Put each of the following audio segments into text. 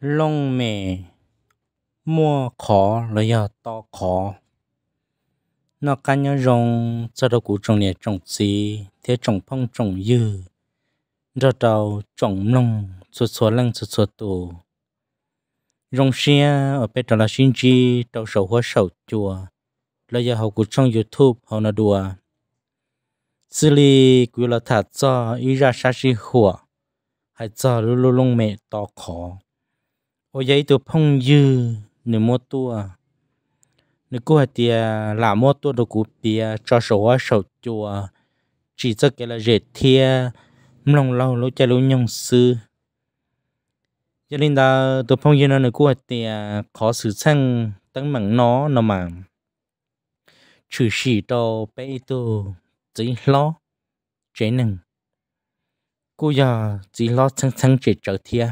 lông mẹ mua khó là do to khó nó cá nhớ rong cho đâu cũ trồng nè trồng xí thế trồng phong trồng dư rồi đầu trồng lông cho số lăng cho số tù rong xe ở bên đó là sinh chi đầu sầu hoa sầu chùa là giờ học của trong youtube họ nó đùa xử lý quy là thả cho ý ra sa si hùa hay cho lulu lông mẹ to khó ô vậy tôi phong dư nửa mua tua nửa cô thì là mua tua đồ cụ thì cho số hóa số chùa chỉ cho cái là dễ thia lòng lâu lâu chơi lâu nhung sư cho nên ta tôi phong dư nó nửa cô thì khó xử sang tăng mảng nó nó mà trừ sĩ đồ bé tôi chỉ lo chế năng cô giờ chỉ lo sang sang chế trở thiệt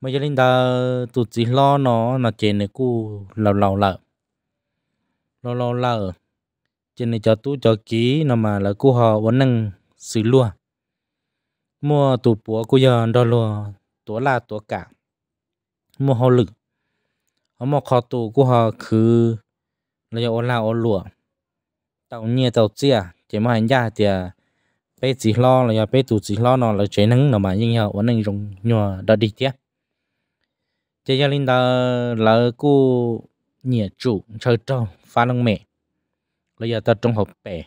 mà giờ linh ta tụt gì lo nó là trên này cu lầu lầu lợ lầu lầu lợ trên này cho tú cho ký nó mà là cu họ vẫn năng xử luôn mua tụ búa cu giờ đo lùa tủa là tủa cả mua họ lực họ mò khó tụ cu họ cứ là giờ là ô lùa tàu nhẹ tàu chia chỉ mà anh gia thì à, bé chỉ lo là giờ bé tụ chỉ lo nó là chế nắng nó mà nhưng giờ vẫn năng dùng nhỏ đã đi tiếp chế gia linh đó là cô nhẹ chủ chơi trâu phá lông mẹ là giờ ta trong hộp bè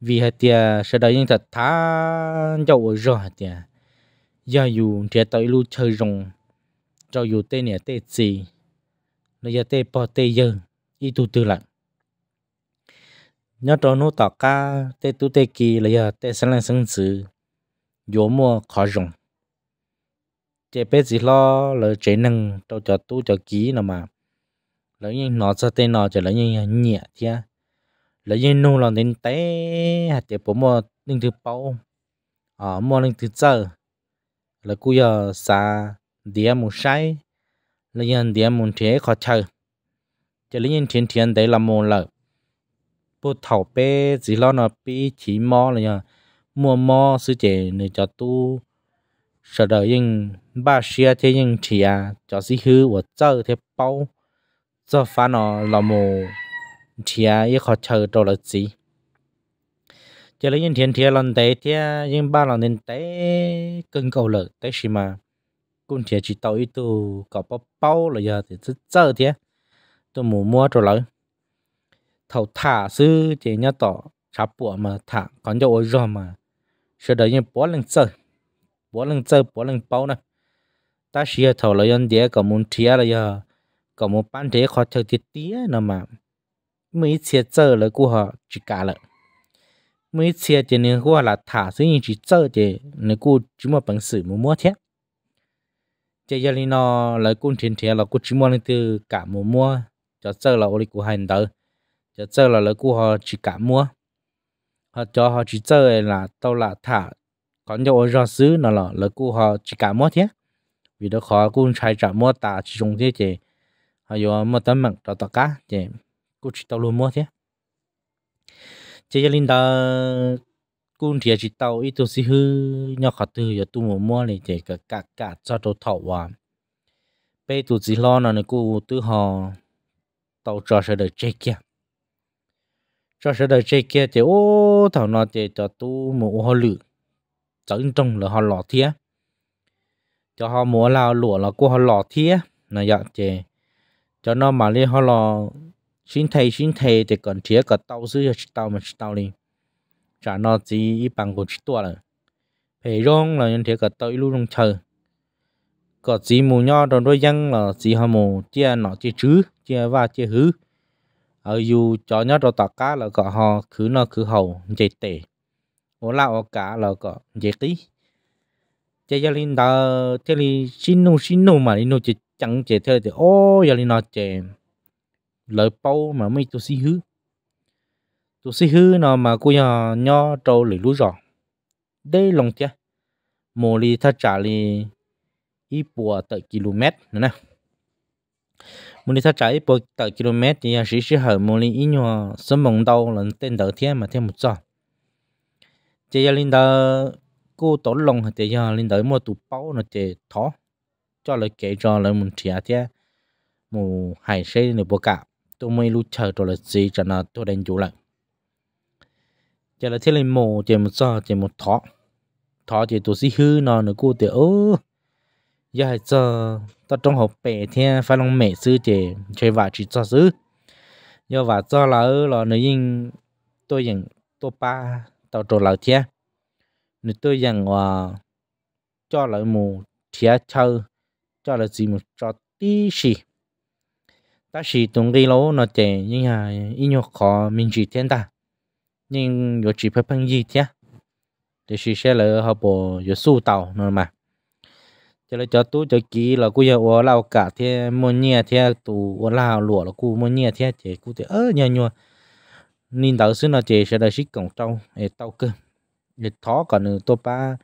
vì hạt tiền sẽ đợi những thật thá dầu rồi hạt tiền giờ dù trẻ tới lu chơi rồng cho dù tê nè tê gì là giờ tê bỏ tê giờ y tu tư lặng nhớ cho nó tỏ ca tê tu tê kỳ là giờ tê sáng lên sinh sự dỗ mua khó rồng chế bé gì lo là chế năng đâu cho tu cho ký là mà lấy những nó cho tên nó cho lấy những nhẹ thia lấy những nô là đến té hạt chế bố mua linh thứ bao à mua linh thứ giờ là cú giờ xa địa một sai lấy những địa một thế khó chờ cho lấy những thiên thiên đấy là một lợ, bố thảo bê gì lo nó bị chỉ mò là nhờ mua mò sư chế này cho tu sợ đời nhưng bà xia thế nhưng chỉ à cho sĩ hư của giờ thế bao giờ phá nó là một chỉ à yêu khó chờ cho là gì cho lấy những thiên thiên lần tế thế nhưng ba lần đến tế cân cầu lợi tế gì mà cũng chỉ chỉ tàu ít tu có bao bao là giờ thì rất giờ thế tôi muốn mua cho lợi thầu thả sư chỉ nhớ tỏ chả bùa mà thả còn cho ôi rồi mà sẽ đợi những bó lần sơ bó lần sơ bó lần bao này ta xia thầu là yên địa có muốn chia là giờ có muốn bán thế khó chơi tiết tía nó mà mấy chiếc chơi là của họ chỉ cả là mấy chiếc, thì nên của là thả xuống như chỉ chơi thì nên của chỉ một bằng sự mua mua thế chỉ giờ này nó lấy cũng thiên thiên là cũng chỉ mua nên từ cả mua mua cho chơi là ôi của hành tử cho chơi là lấy của họ chỉ cả mua họ cho họ chỉ chơi là tao là thả còn cho ôi ra xứ nó là lấy của họ chỉ cả mua thế vì đó khó cũng chạy trả mua tạ chỉ dùng thế chị họ giờ mua tấm mạng cho tạ cá chị cũng chỉ tao luôn mua thế chị gia linh đó cũng chỉ chỉ tao ít tôi xí hư nhau khó từ giờ tôi muốn mua này chị cả cả cả cho tôi thầu à bây tôi chỉ lo là này cô tự họ tao cho sẽ được chết kia cho sẽ đời chơi kia thì ô thằng nó thì cho tu một hoa lử chẳng trong là họ lọt thía cho họ mua lao lụa là của họ lọ thía là dạ chè cho nó mà lên họ lọ xin thầy xin thầy thì còn thía cả tàu sư cho tàu mà tàu đi chả nó chỉ bằng của tua là phải rong là những thía cả tàu luôn trong chờ có chỉ mù nho trong đôi dân là chỉ họ mù chia nó chia chứ chia và chia hứ ở dù cho nhớ đồ tạc cá là có họ cứ nó cứ hầu dễ tệ ủa lao cá là có dễ tí chế gia linh đó thế thì xin nô xin nô mà linh nó chỉ chẳng chế thế thì ô gia linh nó chế lợi bao mà mấy tôi xí hư tôi xí hư nó mà cô nhỏ nhỏ trâu lưỡi lúa rồi đây lòng tia mồ li thắt trả li ít bùa tới km nữa nè mồ li thắt trả ít bùa tới km thì sĩ sĩ hở mồ li ít nhỏ sớm mong đâu lần tên đầu tiên mà thêm một giờ chế gia linh đó cô tổ lòng thì giờ lên tới mua tủ bao nó thì thó cho lời kể cho lời mình chia thế mù hải xe này bố cả tôi mới lúc chờ tôi là gì cho nó tôi đánh chủ lại giờ là thế lên mù thì một giờ thì một thó thó thì tôi xí hư nó nữa cô thì ô giờ giờ ta trong học bè thế phải lòng mẹ sư thì chơi vả chỉ cho sư giờ vả cho là là nó yên tôi yên tôi ba tao trộn lại thế nên tôi rằng là cho lại một thịa châu cho lại gì một trò tí gì ta chỉ tung cái lỗ nó chè nhưng mà ít nhiều khó mình chỉ thiên ta nhưng có chỉ phải phân gì thế thì chỉ sẽ là họ bộ yo su tàu nữa mà cho là cho tú cho kỹ là cô giờ ở lao cả thế mua nhẹ thế tu ở lao lụa là cô mua nhẹ thế thì cô thế, ơ nhờ nhờ nên đầu xưa nó chỉ sẽ là chỉ cổng trâu để tàu cơ để thó còn ừ, tôi ba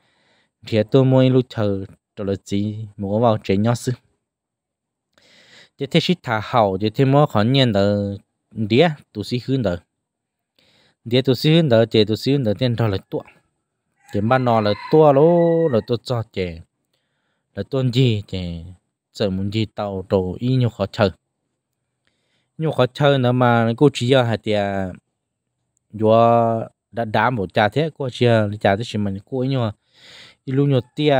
thì tôi mua lúc chờ cho là gì mua vào chế nhau sư để thế shit thả hậu để thế mua khó nhận đỡ đĩa tôi sĩ hướng đỡ đĩa tôi sĩ hướng đỡ chế tôi sĩ hướng đỡ tiền đó là tua chế ban nó là tua lố là tôi cho chế là tôi gì chế sợ muốn gì tàu đồ y nhiều khó chờ nhiều khó chờ nữa mà cô chỉ giờ hạt tiền do đã đá một trà thế của chia trà thế chỉ mình của nhau ilu nhau tia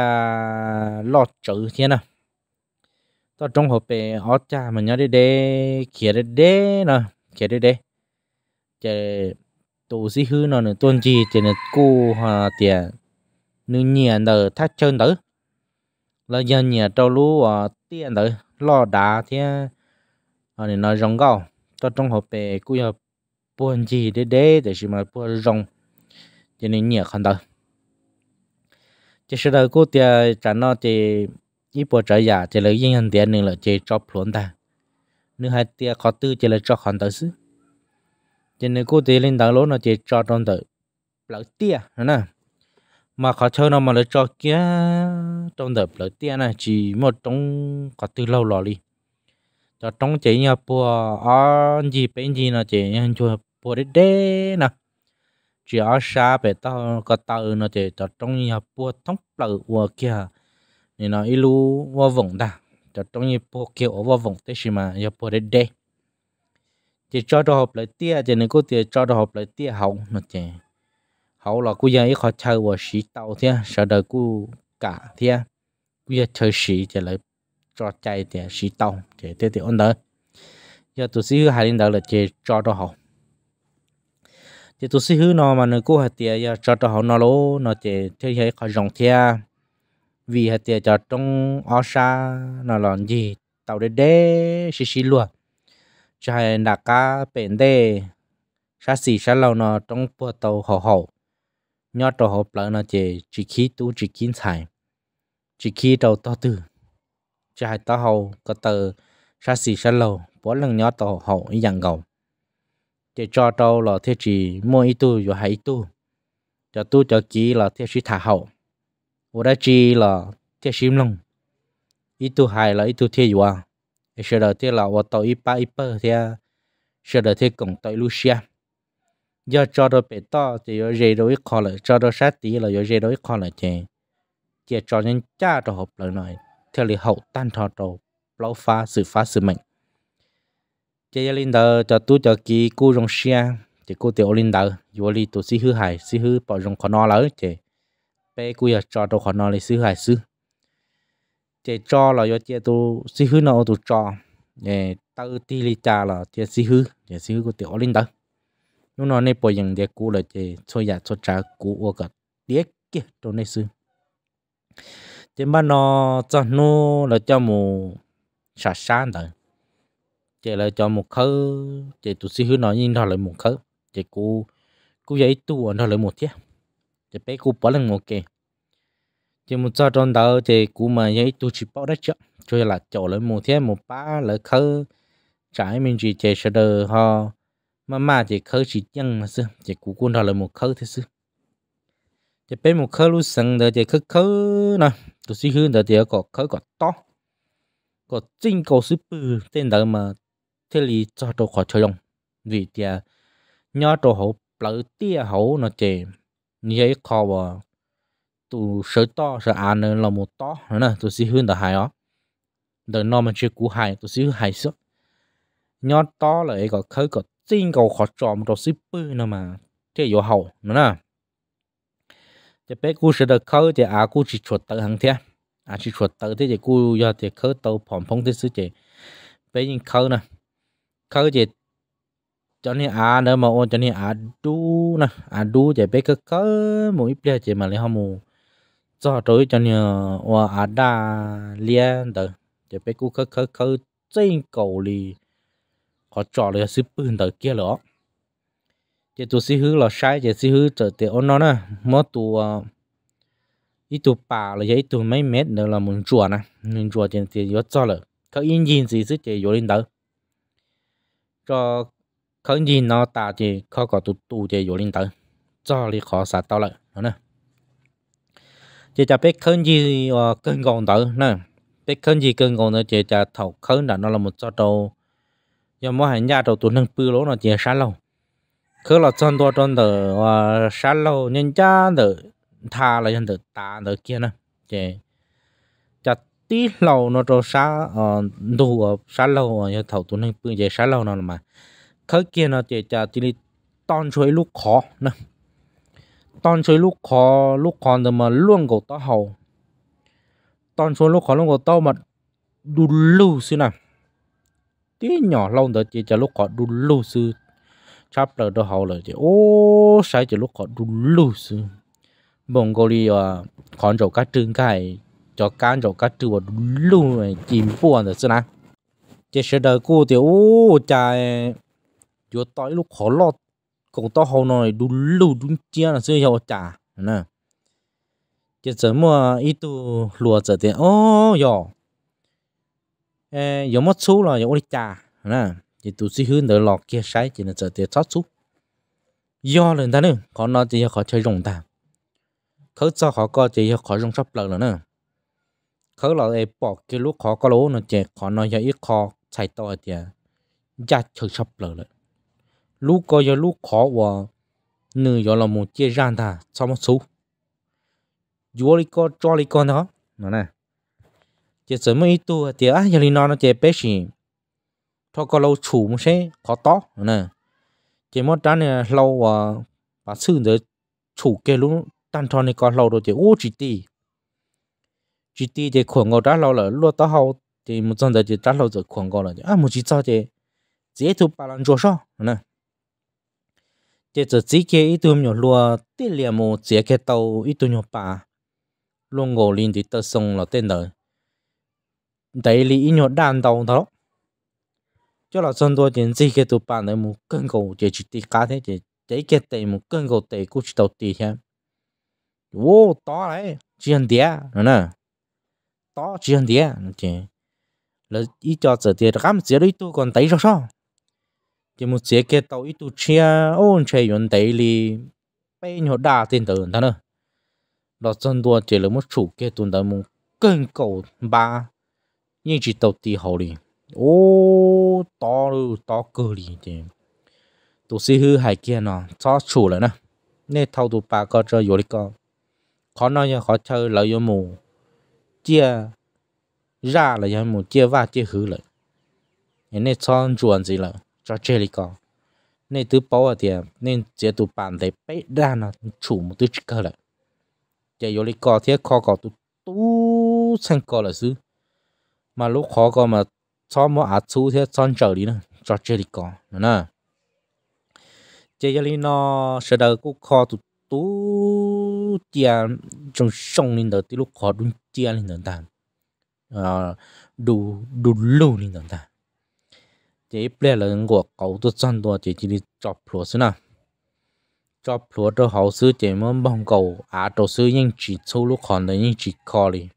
lo chữ thế nào to trong hộp bề họ trà mà nhớ đi đê kia đi đê nè kia đi đê chờ tổ sĩ hư nó nữa tuân gì chờ nó cô hòa tiền nữ nhẹ nở thắt chân tới là giờ nhẹ trâu lú à tiền tới lo đá thế họ nên nói rong gạo to trong hộp bề cô hộp buồn gì để để để gì mà buồn rong cho nên nhiều hơn đâu chỉ sau đó cô thì trả nó thì ít bộ trả giả thì lấy riêng hàng tiền nữa là chỉ cho plon ta Nếu hai tiền khó tư chỉ là cho khăn đâu xứ cho nên cô thì lên đầu lỗ nó chỉ cho trong tử lỡ tiền nè mà khó chơi nó mà lấy cho kia trong tử lỡ tiền này chỉ một trong khó tư lâu lò đi cho trong chế nhà bùa ở gì bên gì nó chế nhà chùa bùa đế đế nè chỉ ở xa về tao có tao nó chế cho trong nhà bùa thông lợ bùa kia nên nó ilu vô vọng ta cho trong nhà bùa kia ở vô vọng thế gì mà nhà bùa đế đế chỉ cho đồ học lại tia chỉ nên cô tia cho đồ học lại tia học nó chế học là cô dạy khó chơi bùa sĩ tao thế sợ đời cứ cả thế cô dạy chơi sĩ chỉ lại cho chạy thì sĩ tàu thì thế thì ổn đỡ giờ tụi sĩ hư hai linh đầu là chơi cho đó học thì tụi sĩ hư nó mà nó cố hạt tiền giờ cho đó học nó lố nó chơi thế hệ khó rộng thea vì hạt tiền cho trong ở xa nó làm gì tàu để để xí xí luôn cho hai đặt cá bền đế xa xỉ xa lâu nó trong bộ tàu hậu hậu nhớ tàu hậu lỡ nó chơi chỉ khí tu chỉ kiến thải chỉ khí tàu to từ cha hai tao hầu có tờ sa xì sa lầu bỏ lần nhỏ tàu hậu ý dạng gầu để cho tao là thế chỉ mua ít tu rồi hãy tu cho tu cho kỹ là thế sĩ thả hậu ở đây chỉ là thế sĩ lông ít tu hai là ít tu thế gì à sau đó thế là ở tàu ít ba ít bơ thế sau đó thế cũng tới Lucia giờ cho đồ bể to thì giờ dây đối khó lại cho đồ sát tí là giờ đồ đối khó lại thế chỉ cho nên cha đồ hợp lại nói theo lý hậu tan thọ trầu lão pha sự phá sự mệnh chế gia linh đờ cho tu cho kỳ cu rong xia chế cu tiểu linh đờ dù li tổ si hư hại si hư bỏ rong khó no lỡ chế bé cu giờ cho đồ khó no li si hư hải sư chế cho là do chế tu si hư nó tu cho chế tự ti li cha là chế si hư chế si hư của tiểu linh đờ lúc nó nên bỏ dừng để cu là chế cho giả cho trả cu ô cả tiếc kia trong này sư chỉ mà nó cho nó là cho mù sạch sáng thôi chỉ là cho một khớ chỉ tụi xí hứa nói nhìn thôi lại một khớ chỉ cú cú giấy tu anh thôi lại một thiết chỉ bé cú bỏ lên một kê, chỉ một cho trong đó chỉ cú mà giấy tu chỉ bỏ ra chứ cho là chỗ lại một thiết một ba là khớ trái mình chỉ chỉ sẽ đờ ho mà mà chỉ khớ chỉ chân mà xưa chỉ cú cú thôi lại một khớ thế xưa chỉ bé một khớ lúc sừng rồi chỉ khớ khớ nè 就是去那第二个可个刀，个真个是不真的嘛？这里做到可使用，为的鸟做好，老爹好那这，你也靠我，都手刀是安的那么刀，那就是去那海哦，那那么去古海，就是去海说，鸟刀了一个可个真个可做么？就是不那么这有好，那。จะเป็กูเสดเขาจะอากูจิชดเตอหังเทียอาจิชดเตอที่จะกูยอดจะเขาเตอผอมพงที่ซื้อเจเป็นยิงเขานะเขาจะจนนี่อาเนอะมาโอนจนนี่อาดูนะอาดูจะเป็กเขาหมูอีเปลี่ยจะมาเลยฮะหมูจอดตัวจนเนี่ยว่าอาดาเลี้ยนเตอจะเป็กูเขาเขาเขาจริงเกาหลีขอจอดเลยซื้อปืนเตอเกี้ยหรอ chị tu sĩ hứ là sai chị sĩ hứ trở tiệt ôn nó nè mỗi tu ít tu bà là giấy tu mấy mét nữa là muốn chùa nè muốn chùa tiền tiền gió cho là có yên gì gì sức chị vô lên đó cho có gì nó ta chị khó có tu tu chị vô lên đó cho đi khó sát tao lại nữa nè chị chả biết không gì ờ, cân gòn đó nè biết không gì cân gòn nữa chị chả thầu không là nó là một cho đầu giờ mỗi hàng nhà đầu tu nâng bự lỗ nó chị sáng lâu 可了真多真的哇，山路人家的他了，人的打的见呢，这这地路那种山啊，路啊山路啊，要头都能不这山路那了嘛，可见呢这这这里当吹路考呢，当吹路考路考的嘛乱搞到好，当吹路考乱搞到嘛 đủ lưu xí nè, tí nhỏ lâu đó chỉ cho lúc họ đủ lưu xí chắp lờ đồ hậu lờ chứ ô sai chứ lúc họ đủ lù sư bông gò lì à còn chỗ các trường cái cho can chỗ các trường đủ lù này chìm buồn rồi sư nè chứ sẽ đời cô thì ô chạy chúa tối lúc khó lọt cũng to hậu này đủ lù đủ chia là sư hiệu chả nè chứ sớm mà ít tu lùa giờ thì ô yo nè chỉ tụ sĩ hướng đỡ lọt kia sai chỉ là trở tiền thoát xuống do lần ta nữa có nó chỉ khó chơi rồng ta khớ cho khó có chỉ khó rồng sắp lợn nữa khớ là ai bỏ cái à. lúc khó có lỗ nó chỉ khó nó giờ ít khó chạy to thì ra chơi sắp lợn rồi lúc có giờ lúc khó và nửa giờ là một chia ran ta sau một số dù có cho đi con đó nó nè chỉ sớm mấy tu thì á giờ nó nó chỉ bé gì cho có lâu chủ một sẽ khó to nè chỉ một đá này lâu và và sư giờ chủ kia lúc tan cho này có lâu rồi chỉ ô chỉ tì chỉ tì thì khoảng ngồi đá lâu rồi luôn tao hậu thì một trận giờ chỉ đá lâu rồi khoảng ngồi rồi, à một chỉ cho thì chỉ thu bà lần chúa sao nè chỉ giờ chỉ kia ít tuổi nhỏ lúa tết liền một chỉ cái tàu ít tuổi nhỏ bà luôn ngồi lên thì tơ sông là tên đời đấy lý nhỏ đàn tàu đó cho là dân tôi tiền gì cái tụ bạn này một cân cầu để chỉ đi cá thế chỉ chỉ cái tiền một cân cầu để cũng chỉ đầu tiền thế ô to đấy chỉ ăn đĩa nữa nè to chỉ ăn đĩa chỉ là ít cho giờ tiền cắm chỉ đấy tôi còn tẩy sao sao chỉ một chỉ cái đầu ít tụ chia ôn chơi yon tẩy li bây nhiêu đa tiền tử thằng nữa là dân tôi chỉ là một chủ cái tụ đó một cân cầu ba nhưng chỉ đầu tiền hậu liền ô to to cơ lì thì tụ sĩ hư hải kia nó cho chủ nè nên thâu tụ bà có chơi vô đi con khó nói nha khó chơi lợi vô mù chia ra là vô mù chia va chia hư lại nên cho chuẩn gì là cho chơi đi con nên tứ bảo à thì nên chế tụ bàn thì bé ra nó chủ một tứ cơ lại chơi vô thì khó có tụ tu sang cơ là mà lúc khó có mà cho mua à chú thế chọn trở đi nè cho chơi đi có nè chơi đi nó sẽ đợi cô kho tụ tú tiền trong sông lên đợi tí lúc kho đúng tiền lên đợi à, đủ đủ lưu lên đợi tàn chế biết là người cậu tôi chọn đồ chế chỉ đi chọc lúa xí nè chọc lúa cho hậu sư chế muốn bằng cầu à đồ sư nhưng chỉ sâu lúc còn đấy chỉ kho đi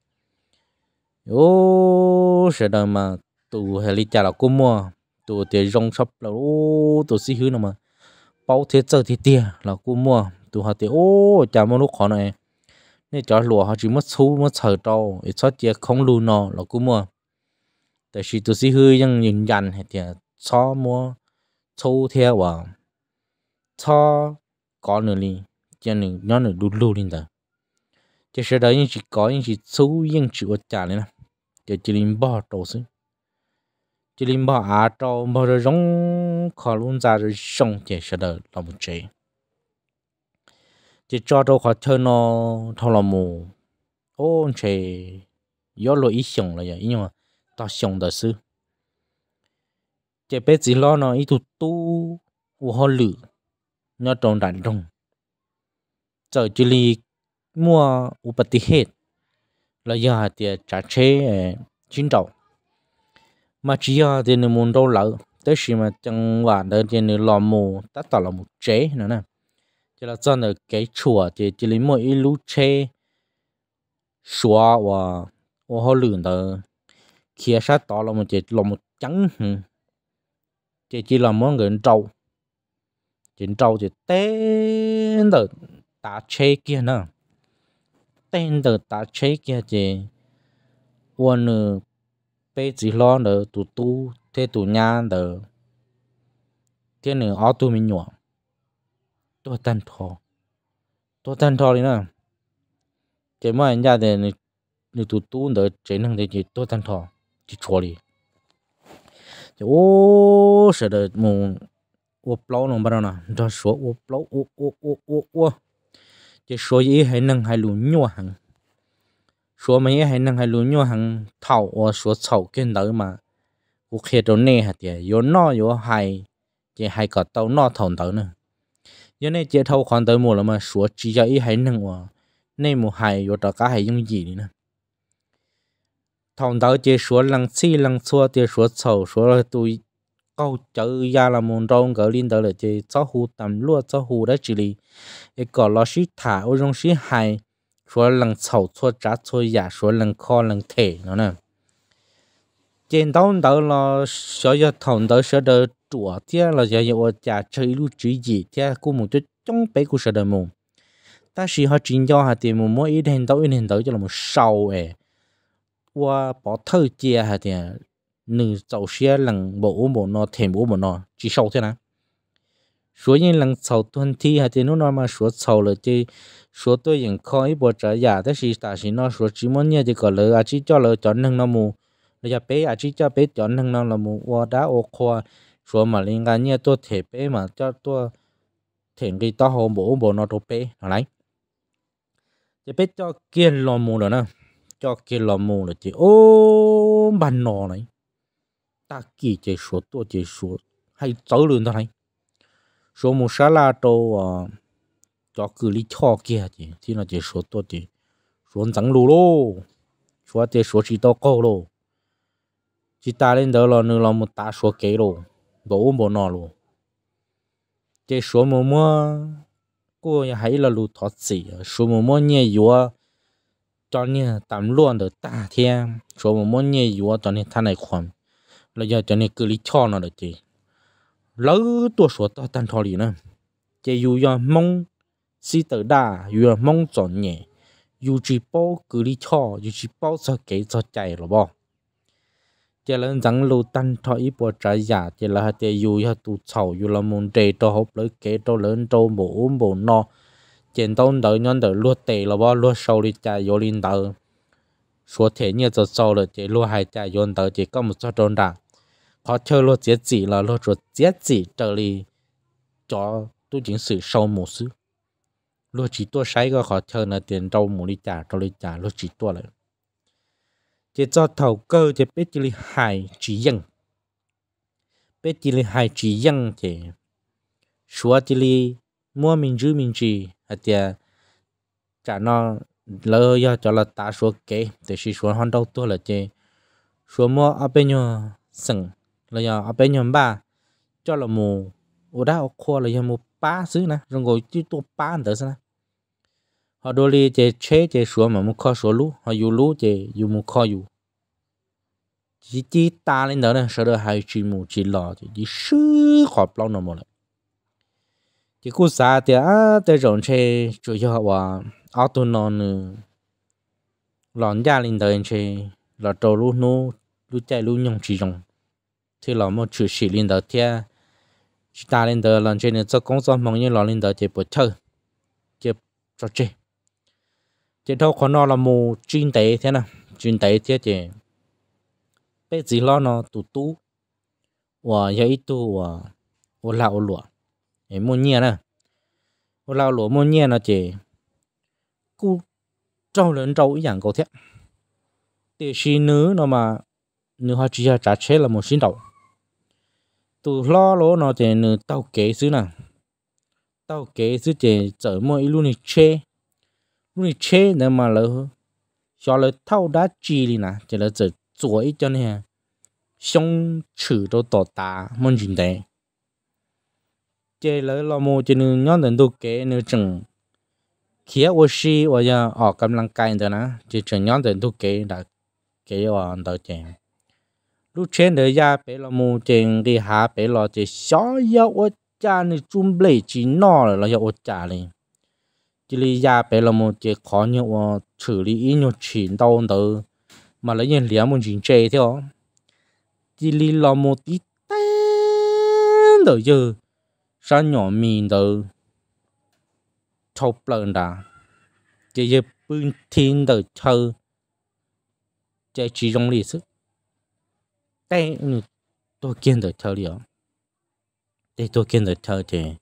ô sẽ đợi mà tụ hệ lý trả là cô mua tụ tiền rong shop là ô tụ xí hứ nào mà bao thế giờ thì tiền là cô mua tụ họ tiền ô chả mua lúc khó này nên cho lúa họ chỉ mất số mất thời trâu ít sót chia không lù nọ là cô mua tại vì tụ xí hứ ยัง nhìn dặn hệ tiền cho mua xu theo và cho có nữa đi cho nên nó nữa đu lù đi rồi chỉ sau đó những gì có những gì xu những chỉ ở trả này nè cái chỉ lên bảo trâu xuống chỉ linh bảo à trâu mà rồi giống khó luôn ra rồi sống chỉ sẽ được làm một chế chỉ cho đâu khó chơi nó thâu là mù ô chế gió lỗi ít sống là vậy nhưng mà ta sống đời sư chỉ biết gì lo nó ít tụt tu u ho lử nó trồng đàn rồng giờ chỉ li mua u bát hết là giờ thì trả chế chín trậu mà chỉ ở trên nền môn đâu lỡ tới khi mà chẳng và đến trên nền lò mù tất cả là một chế nữa nè chỉ là cho nên cái chùa thì chỉ lấy mỗi lũ chế xóa và và họ lượn tới khi sát đó là một chỉ là một trắng chỉ chỉ là món người trâu chỉ trâu chỉ tên từ tá chế kia nè, tên từ tá chế kia chỉ quan bé chỉ lo đỡ tụ tu thế tụ nhà đỡ thế nữa ở tụ mình nhỏ tôi tan thò tôi tan thò đi nữa chỉ mà anh ra thì nếu tụ tu đỡ chỉ năng thì chỉ tôi tan thò chỉ chua đi chỉ ô sợ đỡ mù ô plau nó bao đầu nè đó số ô plau ô ô ô ô ô chỉ số gì hay năng hay lùn nhỏ hàng 说没还能还轮有很讨我说草根头嘛，我看到那下的有那有还，这还搞到那头头呢，因为这头看到么了嘛，说只要一还能我，那么还有大家还用 gì 呢？thằng đó chỉ số lần xí lần xua thì số sầu số là tôi câu chữ ya là môn trong cái liên đó là chỉ cho hù tầm lúa cho hù đó chỉ là cái gọi là sĩ thả ở trong sĩ hài 说能炒错炸错呀，说能烤能铁了呢。见到到了小学堂到舍得做点了，小学我家吃一路吃几天，估摸就准备估舍得么。但是他真要哈点么，每一天到一天到就那么烧哎，我把头接哈点，你早些能不我不那，天不不那，只烧天呢。số những lần sau tuần hay thế nó nói mà số sau là chứ số tôi vẫn khó ít bỏ trả giả thế thì ta chỉ chỉ muốn nhớ thì còn à chỉ cho lỡ chọn năng nó mù lỡ bé à chỉ cho bé chọn năng nó là mù qua đã khoa số mà liên quan nhớ tôi thể bé mà cho tôi thể cái to hồ bố bố nó tôi bé nó lấy bé cho kia lò mù rồi nè cho kia lò mù rồi chứ ô bàn nò này ta kỳ chơi số tôi hay cháu lươn tao này số một sáu là tô cho cử lý cho kia chỉ thì là chỉ số tôi chỉ số trắng lù lô số chỉ số chỉ to cao lô chỉ ta lên đó là nữa là một ta số kế lô bộ bộ nọ lô chỉ số một mua cô nhà hãy là lô thoát gì số một mua nhẹ yếu cho nên tạm luôn được ta thêm số một mua nhẹ yếu cho nên thằng này khoan là giờ cho nên cử lý cho nó được chỉ lâu tuổi số ta tan thọ lì nè chỉ dù giờ mong si tử đa dù mong chọn nhẹ dù chỉ bao cứ đi cho dù chỉ bao sợ kế sợ chạy rồi bỏ chỉ là rằng lâu tan thọ ít bỏ trái giả chỉ là chỉ dù giờ tụ sầu dù là muốn đề cho học lấy kế cho lớn cho bổ bổ no trên tông đợi nhân đợi luôn tệ rồi bỏ luôn sâu đi chạy vô linh đợi số thể như giờ sâu rồi chỉ luôn hai chạy vô đợi chỉ có một số tròn đạn họ chơi lo chết gì là lo rồi chết cho tôi chính sự sâu một xứ lo chỉ tôi sai cái họ chơi là tiền đâu một đi trả đâu đi trả lo chỉ tôi lại chỉ cho thầu cơ chỉ biết chỉ thì xóa chỉ là mua mình giữ mình chỉ à thì trả nó lỡ do cho là ta số kế thì chỉ số hòn đâu tôi là chỉ số mua ở bên nhau là giờ ở bên nhà ba cho là mù ở đó ở khoa là giờ mù ba xứ nè rồi ngồi chỉ tu ba nữa sao nè họ đôi li chế chế chế sửa mà mù kho sửa lú họ dù lú chế dù mù kho dù chỉ chỉ ta lên đó nè sau đó hai chỉ mù chỉ lò chỉ chỉ sư khỏi bao nọ mà lại chỉ cú xa thì á tới rộn chế chủ yếu họ bảo ở tu nọ nữa lòn gia lên đời chế là trâu lú nô lú chạy lú nhông chỉ rồng thì là một chủ sĩ lên đầu tiên chỉ ta lên đầu lần trên cho công tác mong những là lên đầu chỉ bộ thơ chỉ cho chơi chỉ đâu còn nó là mù chuyên tế thế nào chuyên tế thế thì bây giờ lo nó tụ tụ và giờ ít tụ và và lao lụa em muốn nhẹ nè ô lao lụa muốn nhẹ nó thì cứ trâu lớn trâu ý dạng cầu thiết thì xí nữ nó mà nữ hoa chỉ là trả chế là một xí đầu tụ lo lỗ nó thì nó tao kế chứ nè tao kế xứ chỉ chở mỗi luôn đi chê luôn đi chê nè mà lỡ cho lỡ tao đã chi đi nè chỉ lỡ chở chuỗi cho nè xong chữ đồ tỏ tà môn chuyện đấy chỉ lỡ lo mô chỉ nửa nhón đến tụ kế nửa chừng khi ở xí ở nhà ở cầm lăng cài đó nè chỉ chừng nhón đến tụ kế là kế ở đó chèn lúc trên đời ya bé là mù trên đi hạ bé là chỉ xó yêu ở cha này chung lệ chỉ nọ là yêu ở cha này chỉ lý ya bé là mù chỉ khó nhiều ờ, xử lý ít nhiều chuyện đau đớn mà lấy nhân liếm mình chuyện chơi theo chỉ lý là mù tí tên đời giờ sao nhỏ mình đời chọc lần đã chỉ giờ bưng thiên đời chơi chỉ trong lịch sử 但多见的条了，得多见的条的。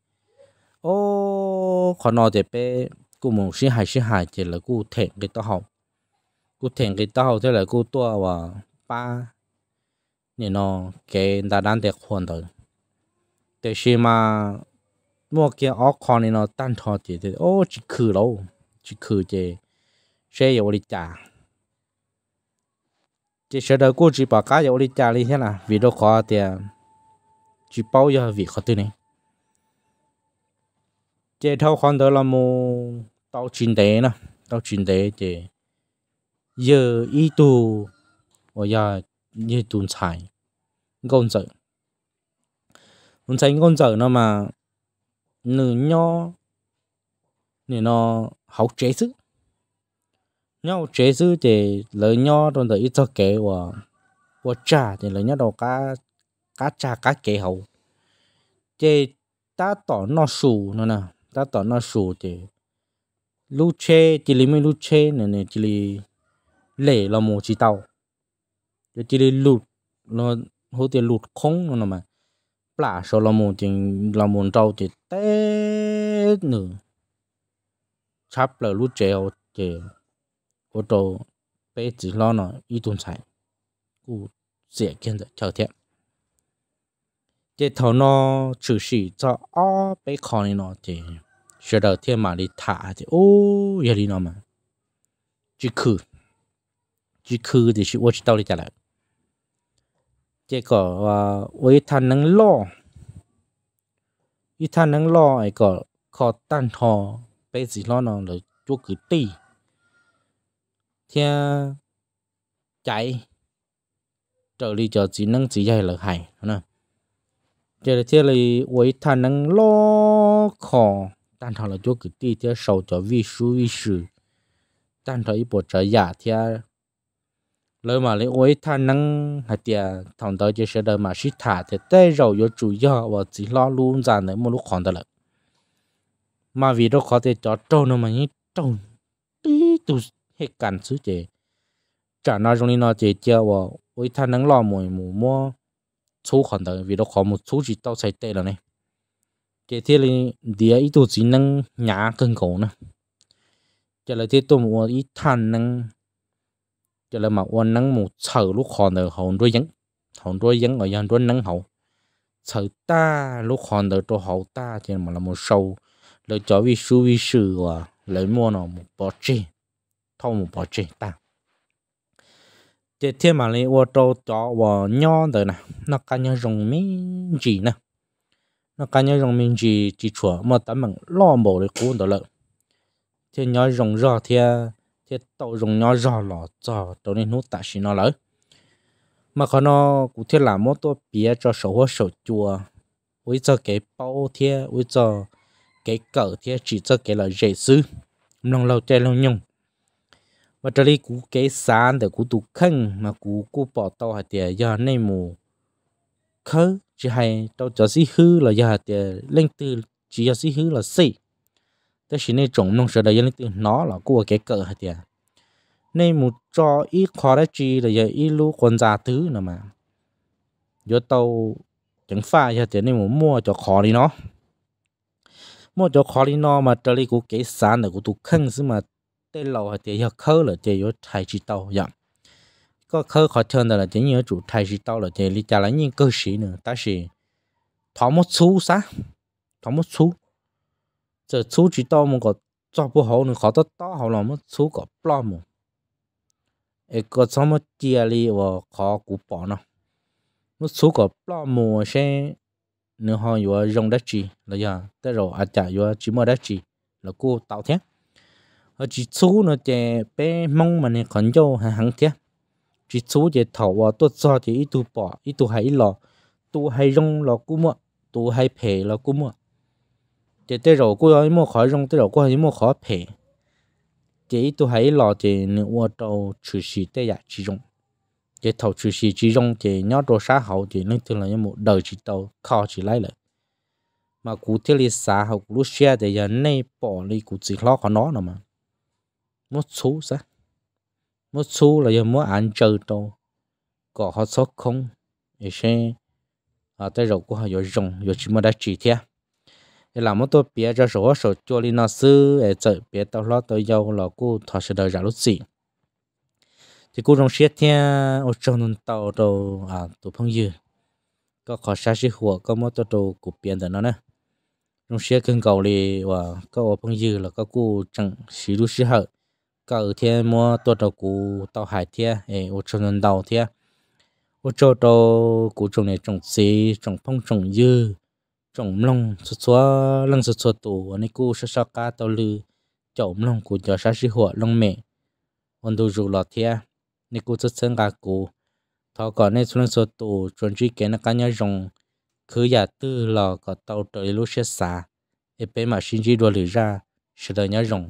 哦，可能得被古某些还是还的了，古听给到好，古听给到好，再来古多哇八，你喏，给大单得换的，但是嘛，莫见我看你喏单套的的，哦，只去喽，只去的，谁有我的家。chỉ sợ đời cô chỉ bảo cá giờ đi trả đi thế là vì đâu khó tiền chỉ bao giờ vì khó tư này chỉ thâu khoan đó là một tàu chín đề nè tàu chín đề chỉ giờ ý tu và giờ như tuần xài con sợ con xài con sợ nó mà nửa nho nên nó học chế sức nhau chế dư thì lấy nho rồi thì ít cho kế và và trà thì lấy nhau đầu cá cá trà cá kế hậu thì ta tỏ nó sù nữa nè ta tỏ nó sù thì lu chê chỉ lấy mấy lu chê nè nè chỉ lấy lệ là một chỉ tàu chỉ lấy lụt nó hỗ tiền lụt không nữa mà plả số là một thì là một tàu thì té nữa chắp là lu chê thì 我走被子拉呢一顿菜，故写跟着朝天。这头呢就是在啊被看的呢的，学到天马的塔的哦也里那嘛，只去只去的是我知道的了。这个啊，我他能捞，一他能捞一个靠蛋汤，被子拉呢来做个底。thì chạy trở đi cho chỉ năng chỉ dạy là hay nè chỉ là chỉ là với thằng năng lo khó 但他了就给地铁烧着卫生卫生，但他一波这夏天，了嘛嘞，我他能还点躺到就是的嘛是他的，再绕要主要我只拉路站的没路看到了，嘛为了看的叫找那么一找，滴都 hết cảnh xứ chế chả nói trong nó chế chia và với thằng nâng lo mồi mù mua chú khoản đời vì đó khó một chú chỉ tao sai tệ rồi này chế thế là địa ít tụ chỉ nâng nhả cân cổ nè chả là thế tôi mù ít thằng năng chả là mà quan nâng mù sợ lúc khoản đời hồn đuôi dấn hồn đuôi dấn ở dân đuôi nâng hậu sợ ta lúc khoản đời tôi hậu ta thì mà là một sâu lời cho vi sư vi sư và lời mua nó một bó chi thông bỏ chuyện ta thế thiên mà lấy ô tô cho và nhau rồi nè nó cá nhân dùng mình gì nè nó cá nhân dùng mình gì chỉ chùa mà tấm bằng lo bộ để cuốn đó lợ thế nhau dùng rõ thì thế tàu dùng nhau rõ lọ cho tàu nên nút tại xí nó lỡ mà còn nó cũng thế là một tổ bia cho sổ hoa sổ chùa với cho cái bao thế với cho cái cỡ thế chỉ cho cái là dễ sư nông lâu chơi lâu nhung mà kế để mà 这里古给山的古都坑嘛古古宝岛还的要内幕坑，只还到这是虚了要的领地，只要是虚了死。但是那种弄出来要领地拿了古给个还的，内幕找一块的只了要一路混杂 thứ nữa mà. Giờ này chỉ hay tàu chẳng phải là tiền này mua cho khó đi nó mua cho khó đi nó mà trở lại kế cái sản là của tụ khăn xí mà tê lâu hay tê giờ khơ là tê yếu thay chỉ tàu dạ có khơ khó chân là tê nhớ chủ thay chỉ tàu là tê lý trả lại những cơ sĩ nữa ta sĩ thọ một số sa thọ một số giờ số chỉ tàu mà có cho bố hậu nữa khó tao tao hậu là một số có plom mà ấy có xong một chia li và khó cú bỏ nó một số có plom mà sẽ nữa họ vừa rong đất chi là giờ tới rồi à chả vừa chỉ mở đất chi là cô tạo thế ở chỉ chú nó chè bé mong mà này còn cho hàng hàng thế chỉ chú chè thầu và tôi cho chè ít à, tu bỏ ít tu hay lò tu hay rong lò cú mua tu hay phe lò cú mua chè tê rồi cú ấy mua khỏi rong tê rồi cú ấy mua khỏi phe chè ít tu hay lò chè nữa ô trâu trừ xì tê giả dạ chỉ rong chè thầu trừ xì chỉ rong chè nhớ đồ sáng hậu chè nên thường là một đời chỉ tàu khó chỉ lấy lại mà cụ thể là xã hậu lúc xe thì giờ này bỏ đi cụ chỉ lo khó nó nữa mà mất số sa mất số là giờ mất ăn chơi to có họ sót không thì sẽ à tới rồi của họ có rồng rồi chỉ mà đã chỉ thế thì làm mất tôi bia cho số số cho đi nó sư để chơi bia tao lo tôi giàu là cô thọ sẽ đợi ra lúc gì thì cô trong xét thế ở trong nông tàu đầu à tụ phong dư có khó xa xí hùa có mất tôi đầu của biển đó nữa trong xét cần cầu đi và có ở phong dư là có cô chẳng xí lúc xí hậu cầu thiên mua tôi trâu cú tàu hải thiên ấy ô trâu nhân đầu thiên ô trâu trâu cú trồng này trồng xí trồng phong trồng dư trồng lông số số lông số số tủ anh cú số số cá tàu lư trồng lông cú cho sa sĩ hộ lông mẹ ôn đồ rủ lọt thiên nên cú số sân cá cú thọ còn nên số lông số tủ chuẩn chỉ cái là cá nhau rồng cứ giả tư lò có tàu trời lúc xe xa ép mà sinh chỉ đua lửa ra sẽ đợi nhau rồng